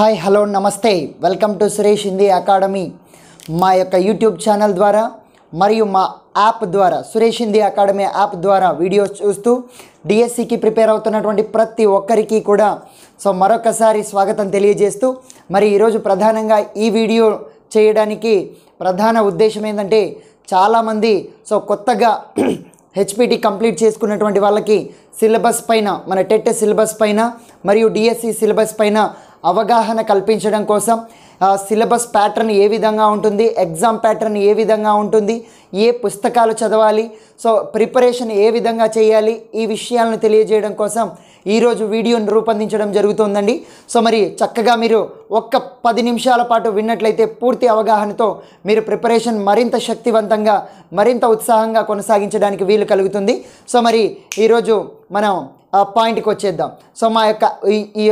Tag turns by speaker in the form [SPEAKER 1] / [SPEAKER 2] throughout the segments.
[SPEAKER 1] hi hello నమస్తే welcome to Suresh Hindi academy మా యొక్క యూట్యూబ్ ఛానల్ ద్వారా మరియు మా యాప్ ద్వారా సురేష్ హిందీ అకాడమీ యాప్ ద్వారా వీడియోస్ చూస్తూ డిఎస్సికి ప్రిపేర్ అవుతున్నటువంటి ప్రతి ఒక్కరికి కూడా సో మరొకసారి స్వాగతం తెలియజేస్తూ మరి ఈరోజు ప్రధానంగా ఈ వీడియో చేయడానికి ప్రధాన ఉద్దేశం ఏంటంటే చాలామంది సో కొత్తగా హెచ్పిటి కంప్లీట్ చేసుకున్నటువంటి వాళ్ళకి సిలబస్ పైన మన టెట్ సిలబస్ పైన మరియు డిఎస్సి సిలబస్ పైన అవగాహన కల్పించడం కోసం సిలబస్ ప్యాటర్న్ ఏ విధంగా ఉంటుంది ఎగ్జామ్ ప్యాటర్న్ ఏ విధంగా ఉంటుంది ఏ పుస్తకాలు చదవాలి సో ప్రిపరేషన్ ఏ విధంగా చేయాలి ఈ విషయాలను తెలియజేయడం కోసం ఈరోజు వీడియోను రూపొందించడం జరుగుతుందండి సో మరి చక్కగా మీరు ఒక్క పది నిమిషాల పాటు విన్నట్లయితే పూర్తి అవగాహనతో మీరు ప్రిపరేషన్ మరింత శక్తివంతంగా మరింత ఉత్సాహంగా కొనసాగించడానికి వీలు కలుగుతుంది సో మరి ఈరోజు మనం ఆ పాయింట్కి వచ్చేద్దాం సో మా యొక్క ఈ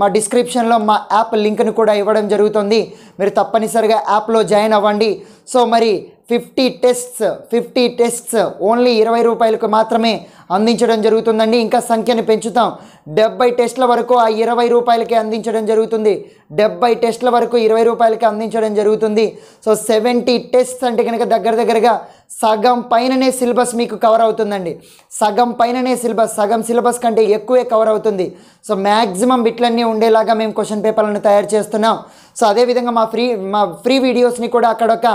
[SPEAKER 1] మా డిస్క్రిప్షన్లో మా యాప్ లింక్ను కూడా ఇవ్వడం జరుగుతుంది మీరు తప్పనిసరిగా యాప్లో జాయిన్ అవ్వండి సో మరి fifty tests fifty tests only ఇరవై రూపాయలకు మాత్రమే అందించడం జరుగుతుందండి ఇంకా సంఖ్యను పెంచుతాం డెబ్బై టెస్ట్ల వరకు ఆ ఇరవై రూపాయలకి అందించడం జరుగుతుంది డెబ్బై టెస్ట్ల వరకు ఇరవై రూపాయలకి అందించడం జరుగుతుంది సో సెవెంటీ టెస్ట్ అంటే కనుక దగ్గర దగ్గరగా సగం పైననే సిలబస్ మీకు కవర్ అవుతుందండి సగం పైననే సిలబస్ సగం సిలబస్ కంటే ఎక్కువే కవర్ అవుతుంది సో మ్యాక్సిమం బిట్లన్నీ ఉండేలాగా మేము క్వశ్చన్ పేపర్లను తయారు చేస్తున్నాం సో అదేవిధంగా మా ఫ్రీ మా ఫ్రీ వీడియోస్ని కూడా అక్కడొక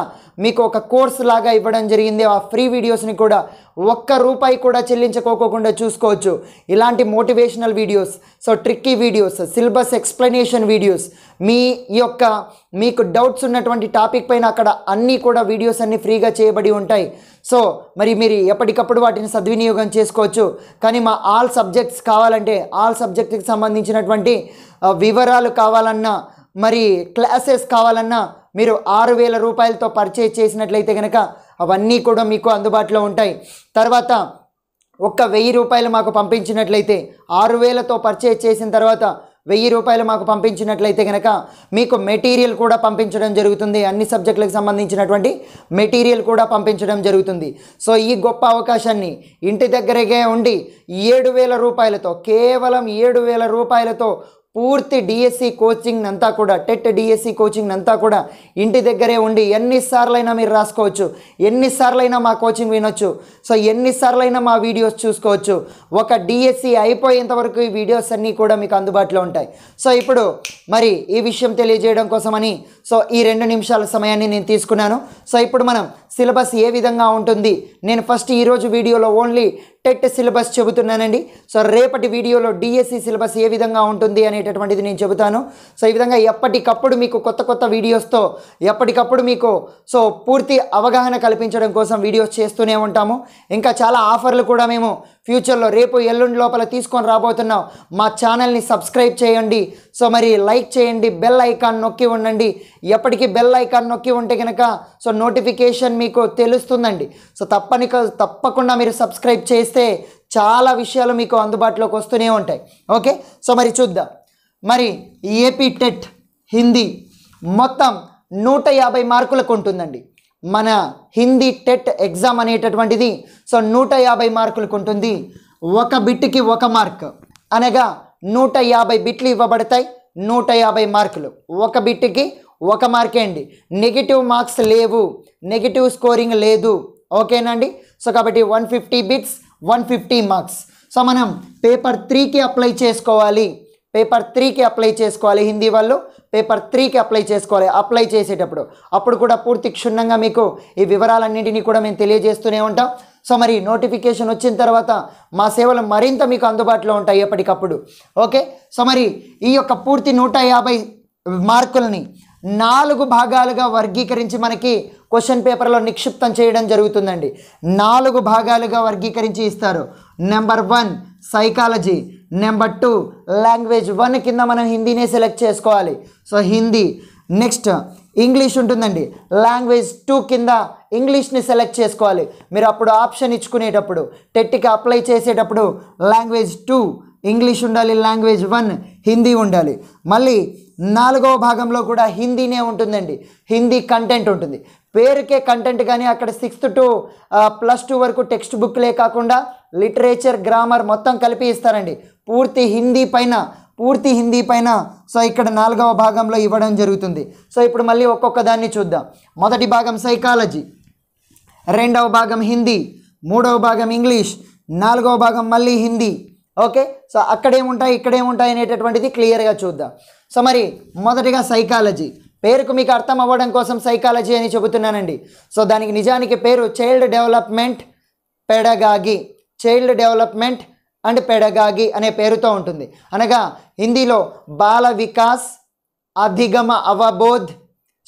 [SPEAKER 1] మీకు ఒక కోర్స్ లాగా ఇవ్వడం జరిగింది ఆ ఫ్రీ వీడియోస్ని కూడా ఒక్క రూపాయి కూడా చెల్లించ చేసుకోకుండా చూసుకోవచ్చు ఇలాంటి motivational videos so tricky videos syllabus explanation videos మీ యొక్క మీకు డౌట్స్ ఉన్నటువంటి టాపిక్ పైన అక్కడ అన్నీ కూడా వీడియోస్ అన్నీ ఫ్రీగా చేయబడి ఉంటాయి సో మరి మీరు ఎప్పటికప్పుడు వాటిని సద్వినియోగం చేసుకోవచ్చు కానీ మా ఆల్ సబ్జెక్ట్స్ కావాలంటే ఆల్ సబ్జెక్ట్కి సంబంధించినటువంటి వివరాలు కావాలన్నా మరి క్లాసెస్ కావాలన్నా మీరు ఆరు వేల రూపాయలతో పర్చేజ్ చేసినట్లయితే కనుక అవన్నీ కూడా మీకు అందుబాటులో ఉంటాయి తర్వాత ఒక్క వెయ్యి రూపాయలు మాకు పంపించినట్లయితే ఆరు వేలతో పర్చేజ్ చేసిన తర్వాత వెయ్యి రూపాయలు మాకు పంపించినట్లయితే కనుక మీకు మెటీరియల్ కూడా పంపించడం జరుగుతుంది అన్ని సబ్జెక్టులకు సంబంధించినటువంటి మెటీరియల్ కూడా పంపించడం జరుగుతుంది సో ఈ గొప్ప అవకాశాన్ని ఇంటి దగ్గరగా ఉండి ఏడు వేల రూపాయలతో కేవలం ఏడు వేల రూపాయలతో పూర్తి డిఎస్సి కోచింగ్ అంతా కూడా టెట్ డిఎస్సి కోచింగ్ అంతా కూడా ఇంటి దగ్గరే ఉండి ఎన్నిసార్లైనా మీరు రాసుకోవచ్చు ఎన్నిసార్లైనా మా కోచింగ్ వినొచ్చు సో ఎన్నిసార్లైనా మా వీడియోస్ చూసుకోవచ్చు ఒక డిఎస్సి e అయిపోయేంత వరకు ఈ వీడియోస్ అన్నీ కూడా మీకు అందుబాటులో ఉంటాయి సో ఇప్పుడు మరి ఈ విషయం తెలియజేయడం కోసమని సో ఈ రెండు నిమిషాల సమయాన్ని నేను తీసుకున్నాను సో ఇప్పుడు మనం సిలబస్ ఏ విధంగా ఉంటుంది నేను ఫస్ట్ ఈరోజు వీడియోలో ఓన్లీ టెట్ సిలబస్ చెబుతున్నానండి సో రేపటి వీడియోలో డిఎస్సి సిలబస్ ఏ విధంగా ఉంటుంది అనేటటువంటిది నేను చెబుతాను సో ఈ విధంగా ఎప్పటికప్పుడు మీకు కొత్త కొత్త వీడియోస్తో ఎప్పటికప్పుడు మీకు సో పూర్తి అవగాహన కల్పించడం కోసం వీడియోస్ చేస్తూనే ఉంటాము ఇంకా చాలా ఆఫర్లు కూడా మేము ఫ్యూచర్లో రేపు ఎల్లుండి లోపల తీసుకొని రాబోతున్నాం మా ఛానల్ని సబ్స్క్రైబ్ చేయండి సో మరి లైక్ చేయండి బెల్ ఐకాన్ నొక్కి ఉండండి ఎప్పటికీ బెల్ ఐకాన్ నొక్కి ఉంటే కనుక సో నోటిఫికేషన్ మీకు తెలుస్తుందండి సో తప్పని తప్పకుండా మీరు సబ్స్క్రైబ్ చేస్తే చాలా విషయాలు మీకు అందుబాటులోకి వస్తూనే ఉంటాయి ఓకే సో మరి చూద్దాం మరి ఏపీ టెట్ హిందీ మొత్తం నూట యాభై మార్కులకు ఉంటుందండి మన హిందీ టెట్ ఎగ్జామ్ అనేటటువంటిది సో నూట యాభై మార్కులకు ఉంటుంది ఒక బిట్కి ఒక మార్క్ అనగా నూట యాభై బిట్లు ఇవ్వబడతాయి నూట యాభై మార్కులు ఒక బిట్కి ఒక మార్కే అండి నెగిటివ్ మార్క్స్ లేవు నెగిటివ్ స్కోరింగ్ లేదు ఓకేనండి సో కాబట్టి one fifty bits one fifty marks so మనం పేపర్ త్రీకి అప్లై చేసుకోవాలి పేపర్ త్రీకి అప్లై చేసుకోవాలి హిందీ వాళ్ళు పేపర్ త్రీకి అప్లై చేసుకోవాలి అప్లై చేసేటప్పుడు అప్పుడు కూడా పూర్తి క్షుణ్ణంగా మీకు ఈ వివరాలన్నింటినీ కూడా మేము తెలియజేస్తూనే ఉంటాం సో మరి నోటిఫికేషన్ వచ్చిన తర్వాత మా సేవలు మరింత మీకు అందుబాటులో ఉంటాయి ఎప్పటికప్పుడు ఓకే సో మరి ఈ యొక్క పూర్తి నూట యాభై మార్కులని నాలుగు భాగాలుగా వర్గీకరించి మనకి క్వశ్చన్ పేపర్లో నిక్షిప్తం చేయడం జరుగుతుందండి నాలుగు భాగాలుగా వర్గీకరించి ఇస్తారు number one psychology number two language one కింద మనం హిందీనే సెలెక్ట్ చేసుకోవాలి సో హిందీ నెక్స్ట్ ఇంగ్లీష్ ఉంటుందండి లాంగ్వేజ్ టూ కింద ఇంగ్లీష్ని సెలెక్ట్ చేసుకోవాలి మీరు అప్పుడు ఆప్షన్ ఇచ్చుకునేటప్పుడు టెట్కి అప్లై చేసేటప్పుడు లాంగ్వేజ్ టూ ఇంగ్లీష్ ఉండాలి లాంగ్వేజ్ వన్ హిందీ ఉండాలి మళ్ళీ నాలుగవ భాగంలో కూడా హిందీనే ఉంటుందండి హిందీ కంటెంట్ ఉంటుంది పేరుకే కంటెంట్ కానీ అక్కడ సిక్స్త్ టు ప్లస్ టూ వరకు టెక్స్ట్ బుక్లే కాకుండా లిటరేచర్ గ్రామర్ మొత్తం కలిపి ఇస్తారండి పూర్తి హిందీ పైన పూర్తి హిందీ పైన సో ఇక్కడ నాలుగవ భాగంలో ఇవ్వడం జరుగుతుంది సో ఇప్పుడు మళ్ళీ ఒక్కొక్క దాన్ని చూద్దాం మొదటి భాగం సైకాలజీ రెండవ భాగం హిందీ మూడవ భాగం ఇంగ్లీష్ నాలుగవ భాగం మళ్ళీ హిందీ ఓకే సో అక్కడేముంటాయి ఇక్కడేముంటాయి అనేటటువంటిది క్లియర్గా చూద్దాం సో మరి మొదటిగా సైకాలజీ పేరుకు మీకు అర్థం అవ్వడం కోసం సైకాలజీ అని చెబుతున్నానండి సో దానికి నిజానికి పేరు child development pedagogy child development and pedagogy అనే పేరుతో ఉంటుంది అనగా హిందీలో బాల వికాస్ అధిగమ అవబోధ్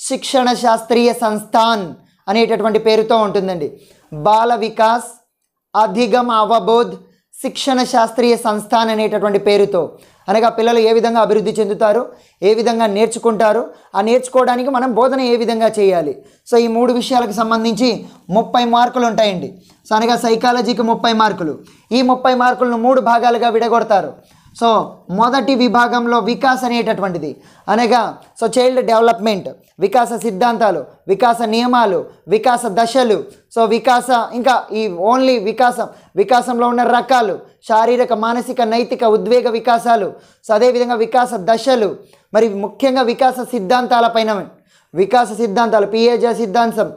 [SPEAKER 1] శిక్షణ శాస్త్రీయ సంస్థాన్ అనేటటువంటి పేరుతో ఉంటుందండి బాల వికాస్ అధిగమ అవబోధ్ శిక్షణ శాస్త్రీయ సంస్థాన్ అనేటటువంటి పేరుతో అనగా పిల్లలు ఏ విధంగా అభివృద్ధి చెందుతారు ఏ విధంగా నేర్చుకుంటారు ఆ నేర్చుకోవడానికి మనం బోధన ఏ విధంగా చేయాలి సో ఈ మూడు విషయాలకు సంబంధించి ముప్పై మార్కులు ఉంటాయండి సో అనగా సైకాలజీకి ముప్పై మార్కులు ఈ ముప్పై మార్కులను మూడు భాగాలుగా విడగొడతారు సో మొదటి విభాగంలో వికాస్ అనేటటువంటిది అనగా సో చైల్డ్ డెవలప్మెంట్ వికాస సిద్ధాంతాలు వికాస నియమాలు వికాస దశలు సో వికాస ఇంకా ఈ ఓన్లీ వికాసం వికాసంలో ఉన్న రకాలు శారీరక మానసిక నైతిక ఉద్వేగ వికాసాలు సో అదేవిధంగా వికాస దశలు మరి ముఖ్యంగా వికాస సిద్ధాంతాలపైన వికాస సిద్ధాంతాలు పిఏజే సిద్ధాంతం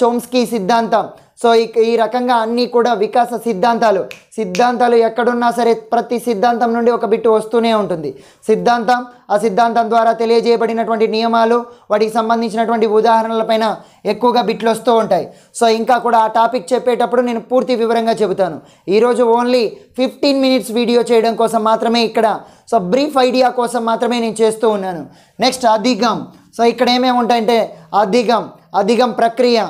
[SPEAKER 1] చోమ్స్కీ సిద్ధాంతం సో ఈ రకంగా అన్నీ కూడా వికాస సిద్ధాంతాలు సిద్ధాంతాలు ఎక్కడున్నా సరే ప్రతి సిద్ధాంతం నుండి ఒక బిట్టు వస్తూనే ఉంటుంది సిద్ధాంతం ఆ సిద్ధాంతం ద్వారా తెలియజేయబడినటువంటి నియమాలు వాటికి సంబంధించినటువంటి ఉదాహరణలపైన ఎక్కువగా బిట్లు వస్తూ ఉంటాయి సో ఇంకా కూడా ఆ టాపిక్ చెప్పేటప్పుడు నేను పూర్తి వివరంగా చెబుతాను ఈరోజు ఓన్లీ ఫిఫ్టీన్ మినిట్స్ వీడియో చేయడం కోసం మాత్రమే ఇక్కడ సో బ్రీఫ్ ఐడియా కోసం మాత్రమే నేను చేస్తూ ఉన్నాను నెక్స్ట్ అధిగం సో ఇక్కడ ఏమేమి ఉంటాయంటే అధిగం అధిగం ప్రక్రియ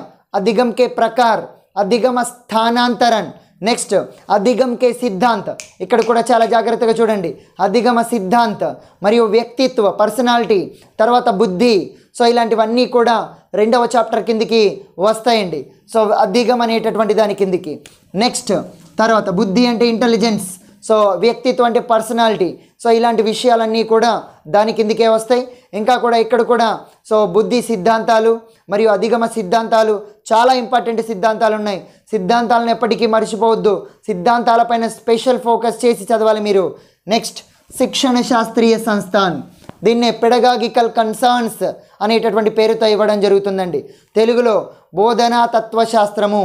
[SPEAKER 1] అధిగంకే ప్రకార్ అధిగమ స్థానాంతరన్ నెక్స్ట్ అధిగమ్ కే సిద్ధాంత్ ఇక్కడ కూడా చాలా జాగ్రత్తగా చూడండి అధిగమ సిద్ధాంత్ మరియు వ్యక్తిత్వ పర్సనాలిటీ తర్వాత బుద్ధి సో ఇలాంటివన్నీ కూడా రెండవ చాప్టర్ కిందికి వస్తాయండి సో అధిగమ్ అనేటటువంటి దాని కిందికి నెక్స్ట్ తర్వాత బుద్ధి అంటే ఇంటెలిజెన్స్ సో వ్యక్తిత్వం అంటే పర్సనాలిటీ సో ఇలాంటి విషయాలన్నీ కూడా దాని కిందికే వస్తాయి ఇంకా కూడా ఇక్కడ కూడా సో బుద్ధి సిద్ధాంతాలు మరియు అధిగమ సిద్ధాంతాలు చాలా ఇంపార్టెంట్ సిద్ధాంతాలు ఉన్నాయి సిద్ధాంతాలను ఎప్పటికీ మర్చిపోవద్దు సిద్ధాంతాలపైన స్పెషల్ ఫోకస్ చేసి చదవాలి మీరు నెక్స్ట్ శిక్షణ శాస్త్రీయ సంస్థాన్ దీన్నే పెడగాగికల్ కన్సర్న్స్ అనేటటువంటి పేరుతో ఇవ్వడం జరుగుతుందండి తెలుగులో బోధనా తత్వశాస్త్రము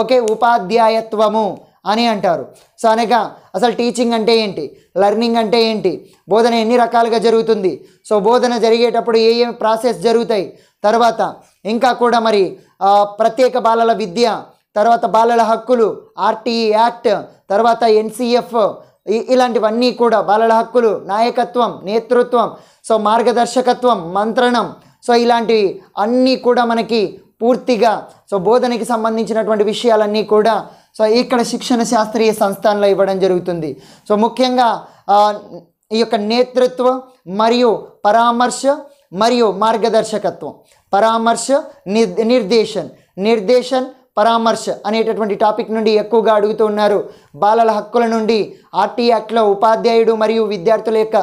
[SPEAKER 1] ఓకే ఉపాధ్యాయత్వము అని అంటారు సో అనగా అసలు టీచింగ్ అంటే ఏంటి లర్నింగ్ అంటే ఏంటి బోధన ఎన్ని రకాలుగా జరుగుతుంది సో బోధన జరిగేటప్పుడు ఏ ఏ ప్రాసెస్ జరుగుతాయి తర్వాత ఇంకా కూడా మరి ప్రత్యేక బాలల విద్య తర్వాత బాలల హక్కులు ఆర్టీఈ యాక్ట్ తర్వాత ఎన్సీఎఫ్ ఇలాంటివన్నీ కూడా బాలల హక్కులు నాయకత్వం నేతృత్వం సో మార్గదర్శకత్వం మంత్రణం సో ఇలాంటివి అన్నీ కూడా మనకి పూర్తిగా సో బోధనకి సంబంధించినటువంటి విషయాలన్నీ కూడా సో ఇక్కడ శిక్షణ శాస్త్రీయ సంస్థానంలో ఇవ్వడం జరుగుతుంది సో ముఖ్యంగా ఈ యొక్క నేతృత్వం మరియు పరామర్శ మరియు మార్గదర్శకత్వం పరామర్శ నిర్దేశన్ నిర్దేశన్ పరామర్శ అనేటటువంటి టాపిక్ నుండి ఎక్కువగా అడుగుతున్నారు బాలల హక్కుల నుండి ఆర్టీ యాక్ట్లో ఉపాధ్యాయుడు మరియు విద్యార్థుల యొక్క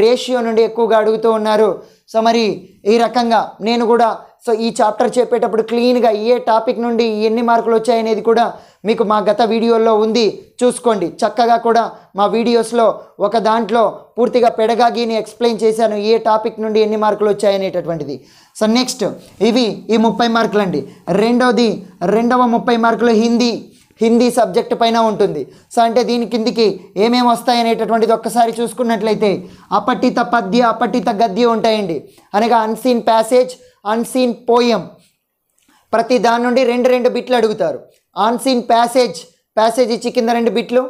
[SPEAKER 1] రేషియో నుండి ఎక్కువగా అడుగుతూ ఉన్నారు సో మరి ఈ రకంగా నేను కూడా సో ఈ చాప్టర్ చెప్పేటప్పుడు క్లీన్గా ఏ టాపిక్ నుండి ఎన్ని మార్కులు వచ్చాయనేది కూడా మీకు మా గత వీడియోల్లో ఉంది చూసుకోండి చక్కగా కూడా మా వీడియోస్లో ఒక దాంట్లో పూర్తిగా పెడగాగిని ఎక్స్ప్లెయిన్ చేశాను ఏ టాపిక్ నుండి ఎన్ని మార్కులు వచ్చాయనేటటువంటిది సో నెక్స్ట్ ఇవి ఈ ముప్పై మార్కులండి రెండవది రెండవ ముప్పై మార్కులు హిందీ హిందీ సబ్జెక్ట్ పైన ఉంటుంది సో అంటే దీని కిందికి ఏమేమి వస్తాయి అనేటటువంటిది ఒక్కసారి చూసుకున్నట్లయితే అపఠిత పద్య అపఠిత గద్య ఉంటాయండి అనగా అన్సీన్ ప్యాసేజ్ అన్సీన్ పోయం ప్రతి దాని నుండి రెండు రెండు బిట్లు అడుగుతారు ఆన్సీన్ ప్యాసేజ్ ప్యాసేజ్ ఇచ్చి కింద రెండు బిట్లు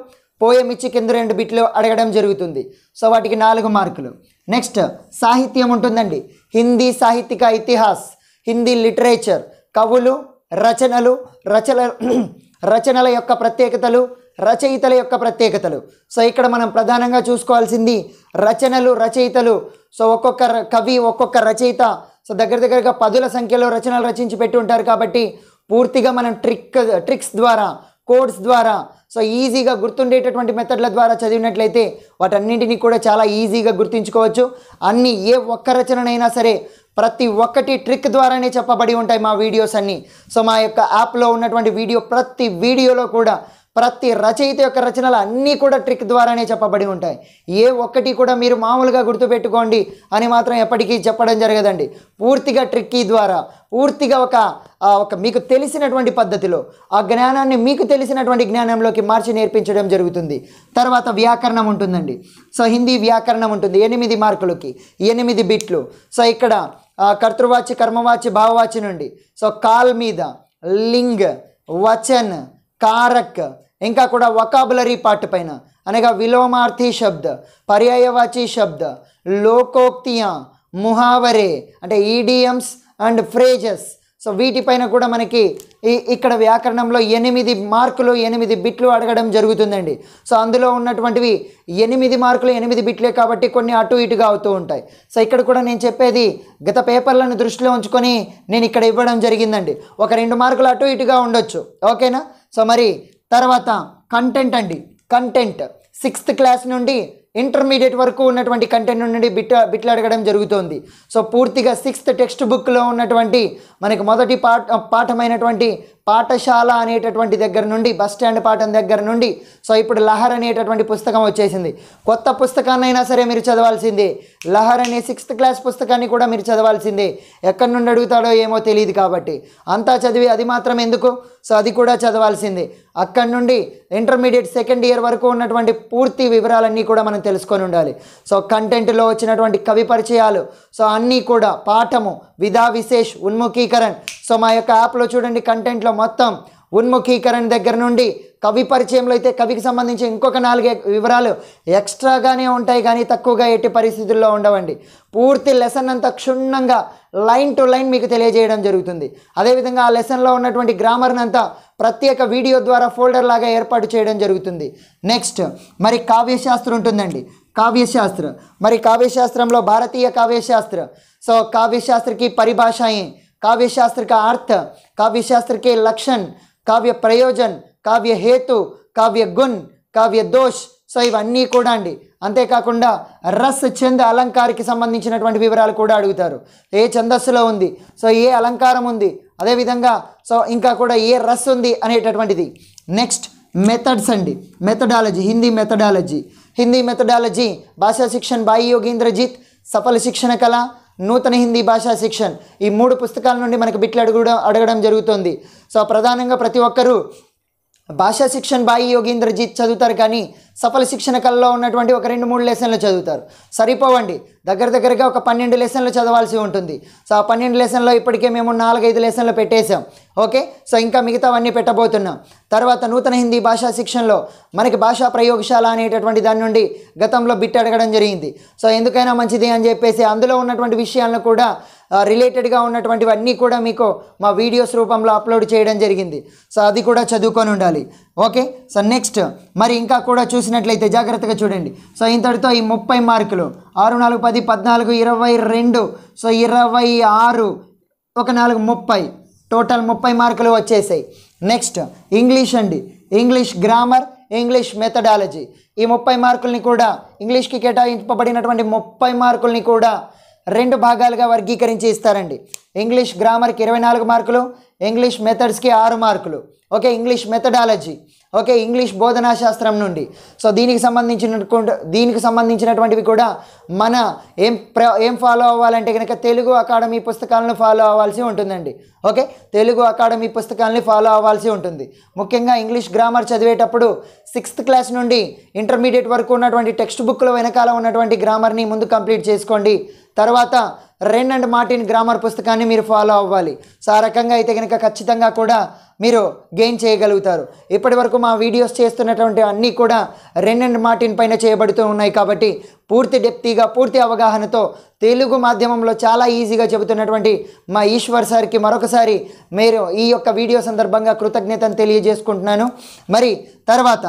[SPEAKER 1] పోయం ఇచ్చి కింద రెండు బిట్లు అడగడం జరుగుతుంది సో వాటికి నాలుగు మార్కులు నెక్స్ట్ సాహిత్యం ఉంటుందండి హిందీ సాహిత్యక ఇతిహాస్ హిందీ లిటరేచర్ కవులు రచనలు రచన రచనల యొక్క ప్రత్యేకతలు రచయితల యొక్క ప్రత్యేకతలు సో ఇక్కడ మనం ప్రధానంగా చూసుకోవాల్సింది రచనలు రచయితలు సో ఒక్కొక్క కవి ఒక్కొక్క రచయిత సో దగ్గర దగ్గరగా పదుల సంఖ్యలో రచనలు రచించి పెట్టి ఉంటారు కాబట్టి పూర్తిగా మనం ట్రిక్ ట్రిక్స్ ద్వారా కోడ్స్ ద్వారా సో ఈజీగా గుర్తుండేటటువంటి మెథడ్ల ద్వారా చదివినట్లయితే వాటన్నింటినీ కూడా చాలా ఈజీగా గుర్తుంచుకోవచ్చు అన్ని ఏ ఒక్క రచననైనా సరే ప్రతి ఒక్కటి ట్రిక్ ద్వారానే చెప్పబడి ఉంటాయి మా వీడియోస్ అన్నీ సో మా యొక్క యాప్లో ఉన్నటువంటి వీడియో ప్రతి వీడియోలో కూడా ప్రతి రచయిత యొక్క రచనలు అన్నీ కూడా ట్రిక్ ద్వారానే చెప్పబడి ఉంటాయి ఏ ఒక్కటి కూడా మీరు మామూలుగా గుర్తుపెట్టుకోండి అని మాత్రం ఎప్పటికీ చెప్పడం జరగదండి పూర్తిగా ట్రిక్కీ ద్వారా పూర్తిగా ఒక ఒక మీకు తెలిసినటువంటి పద్ధతిలో ఆ జ్ఞానాన్ని మీకు తెలిసినటువంటి జ్ఞానంలోకి మార్చి నేర్పించడం జరుగుతుంది తర్వాత వ్యాకరణం ఉంటుందండి సో హిందీ వ్యాకరణం ఉంటుంది ఎనిమిది మార్కులకి ఎనిమిది బిట్లు సో ఇక్కడ కర్తృవాచి కర్మవాచి భావవాచి నుండి సో కాల్ మీద లింగ్ వచన్ కారక్ ఇంకా కూడా వకాబులరీ పార్ట్ పైన అనగా విలోమార్థి శబ్ద పర్యాయవాచి శబ్ద లోకోక్తియా ముహావరే అంటే ఈడియమ్స్ అండ్ ఫ్రేజెస్ సో వీటిపైన కూడా మనకి ఇక్కడ వ్యాకరణంలో ఎనిమిది మార్కులు ఎనిమిది బిట్లు అడగడం జరుగుతుందండి సో అందులో ఉన్నటువంటివి ఎనిమిది మార్కులు ఎనిమిది బిట్లే కాబట్టి కొన్ని అటు ఇటుగా అవుతూ ఉంటాయి సో ఇక్కడ కూడా నేను చెప్పేది గత పేపర్లను దృష్టిలో ఉంచుకొని నేను ఇక్కడ ఇవ్వడం జరిగిందండి ఒక రెండు మార్కులు అటు ఇటుగా ఉండొచ్చు ఓకేనా సో మరి తర్వాత కంటెంట్ అండి కంటెంట్ సిక్స్త్ క్లాస్ నుండి ఇంటర్మీడియట్ వరకు ఉన్నటువంటి కంటెంట్ నుండి బిట్ బిట్లు అడగడం జరుగుతుంది సో పూర్తిగా సిక్స్త్ టెక్స్ట్ బుక్లో ఉన్నటువంటి మనకి మొదటి పాఠ పాఠమైనటువంటి పాఠశాల అనేటటువంటి దగ్గర నుండి బస్ స్టాండ్ పాఠం దగ్గర నుండి సో ఇప్పుడు లహర్ అనేటటువంటి పుస్తకం వచ్చేసింది కొత్త పుస్తకాన్నైనా సరే మీరు చదవాల్సిందే లహర్ అనే సిక్స్త్ క్లాస్ పుస్తకాన్ని కూడా మీరు చదవాల్సిందే ఎక్కడి నుండి అడుగుతాడో ఏమో తెలియదు కాబట్టి అంతా చదివి అది మాత్రం ఎందుకు సో అది కూడా చదవాల్సిందే అక్కడి నుండి ఇంటర్మీడియట్ సెకండ్ ఇయర్ వరకు ఉన్నటువంటి పూర్తి వివరాలన్నీ కూడా మనం తెలుసుకొని ఉండాలి సో కంటెంట్లో వచ్చినటువంటి కవి పరిచయాలు సో అన్నీ కూడా పాఠము విధా విశేష్ ఉన్ముఖీకరణ్ సో మా యొక్క యాప్లో చూడండి కంటెంట్లో మొత్తం ఉన్ముఖీకరణ దగ్గర నుండి కవి పరిచయంలో అయితే కవికి సంబంధించి ఇంకొక నాలుగు వివరాలు ఎక్స్ట్రాగానే ఉంటాయి కానీ తక్కువగా ఎట్టి పరిస్థితుల్లో ఉండవండి పూర్తి లెసన్ అంతా క్షుణ్ణంగా లైన్ టు లైన్ మీకు తెలియజేయడం జరుగుతుంది అదేవిధంగా ఆ లెసన్లో ఉన్నటువంటి గ్రామర్ని అంతా ప్రత్యేక వీడియో ద్వారా ఫోల్డర్ లాగా ఏర్పాటు చేయడం జరుగుతుంది నెక్స్ట్ మరి కావ్యశాస్త్రం ఉంటుందండి కావ్యశాస్త్రం మరి కావ్యశాస్త్రంలో భారతీయ కావ్యశాస్త్ర సో కావ్యశాస్త్రకి పరిభాషాయి काव्यशास्त्र అర్థ अर्थ లక్షణ్ కావ్య ప్రయోజన్ కావ్య హేతు కావ్య గుణ్ కావ్య దోష్ సో ఇవన్నీ కూడా అండి అంతేకాకుండా రస్ చంద్ అలంకారికి సంబంధించినటువంటి వివరాలు కూడా అడుగుతారు ఏ ఛందస్సులో ఉంది సో ఏ అలంకారం ఉంది అదేవిధంగా సో ఇంకా కూడా ఏ రస్ ఉంది అనేటటువంటిది నెక్స్ట్ మెథడ్స్ అండి methodology Hindi methodology Hindi methodology భాషా శిక్షణ బాయి యోగేంద్రజిత్ సఫల శిక్షణ కళ నూతన హిందీ భాషా శిక్షణ్ ఈ మూడు పుస్తకాల నుండి మనకు బిట్లు అడుగు అడగడం జరుగుతుంది సో ప్రధానంగా ప్రతి ఒక్కరూ భాషా శిక్షణ బాయి యోగేంద్రజీత్ చదువుతారు కానీ సఫల శిక్షణ కళలో ఉన్నటువంటి ఒక రెండు మూడు లెసన్లు చదువుతారు సరిపోవండి దగ్గర దగ్గరగా ఒక పన్నెండు లెసన్లు చదవాల్సి ఉంటుంది సో ఆ పన్నెండు లెసన్లో ఇప్పటికే మేము నాలుగైదు లెసన్లు పెట్టేశాం ఓకే సో ఇంకా మిగతావన్నీ పెట్టబోతున్నాం తర్వాత నూతన హిందీ భాషా శిక్షణలో మనకి భాషా ప్రయోగశాల అనేటటువంటి దాని నుండి గతంలో బిట్ అడగడం జరిగింది సో ఎందుకైనా మంచిది అని చెప్పేసి అందులో ఉన్నటువంటి విషయాలను కూడా రిలేటెడ్గా ఉన్నటువంటివన్నీ కూడా మీకు మా వీడియోస్ రూపంలో అప్లోడ్ చేయడం జరిగింది సో అది కూడా చదువుకొని ఉండాలి ఓకే సో నెక్స్ట్ మరి ఇంకా కూడా చూసినట్లయితే జాగ్రత్తగా చూడండి సో ఇంతటితో ఈ ముప్పై మార్కులు ఆరు నాలుగు పది పద్నాలుగు ఇరవై రెండు సో ఇరవై ఆరు ఒక నాలుగు ముప్పై టోటల్ ముప్పై మార్కులు వచ్చేసాయి నెక్స్ట్ ఇంగ్లీష్ అండి ఇంగ్లీష్ గ్రామర్ ఇంగ్లీష్ మెథడాలజీ ఈ ముప్పై మార్కుల్ని కూడా ఇంగ్లీష్కి కేటాయింపబడినటువంటి ముప్పై మార్కుల్ని కూడా రెండు భాగాలుగా వర్గీకరించి ఇస్తారండి ఇంగ్లీష్ గ్రామర్కి ఇరవై నాలుగు మార్కులు ఇంగ్లీష్ మెథడ్స్కి ఆరు మార్కులు okay English methodology okay English బోధనా శాస్త్రం నుండి సో దీనికి సంబంధించిన దీనికి సంబంధించినటువంటివి కూడా మన ఏం ప్ర ఏం ఫాలో అవ్వాలంటే కనుక తెలుగు అకాడమీ పుస్తకాలను ఫాలో అవ్వాల్సి ఉంటుందండి ఓకే తెలుగు అకాడమీ పుస్తకాలని ఫాలో అవ్వాల్సి ఉంటుంది ముఖ్యంగా ఇంగ్లీష్ గ్రామర్ చదివేటప్పుడు సిక్స్త్ క్లాస్ నుండి ఇంటర్మీడియట్ వరకు ఉన్నటువంటి టెక్స్ట్ బుక్లో వెనకాల ఉన్నటువంటి గ్రామర్ని ముందు కంప్లీట్ చేసుకోండి తర్వాత రెన్ అండ్ మార్టిన్ గ్రామర్ పుస్తకాన్ని మీరు ఫాలో అవ్వాలి సో ఆ రకంగా అయితే కనుక ఖచ్చితంగా కూడా మీరు గెయిన్ చేయగలుగుతారు ఇప్పటి వరకు మా వీడియోస్ చేస్తున్నటువంటి అన్నీ కూడా రెన్ అండ్ మార్టిన్ పైన చేయబడుతూ ఉన్నాయి కాబట్టి పూర్తి డెప్తీగా పూర్తి అవగాహనతో తెలుగు మాధ్యమంలో చాలా ఈజీగా చెబుతున్నటువంటి మా ఈశ్వర్ సార్కి మరొకసారి మీరు ఈ యొక్క వీడియో సందర్భంగా కృతజ్ఞతను తెలియజేసుకుంటున్నాను మరి తర్వాత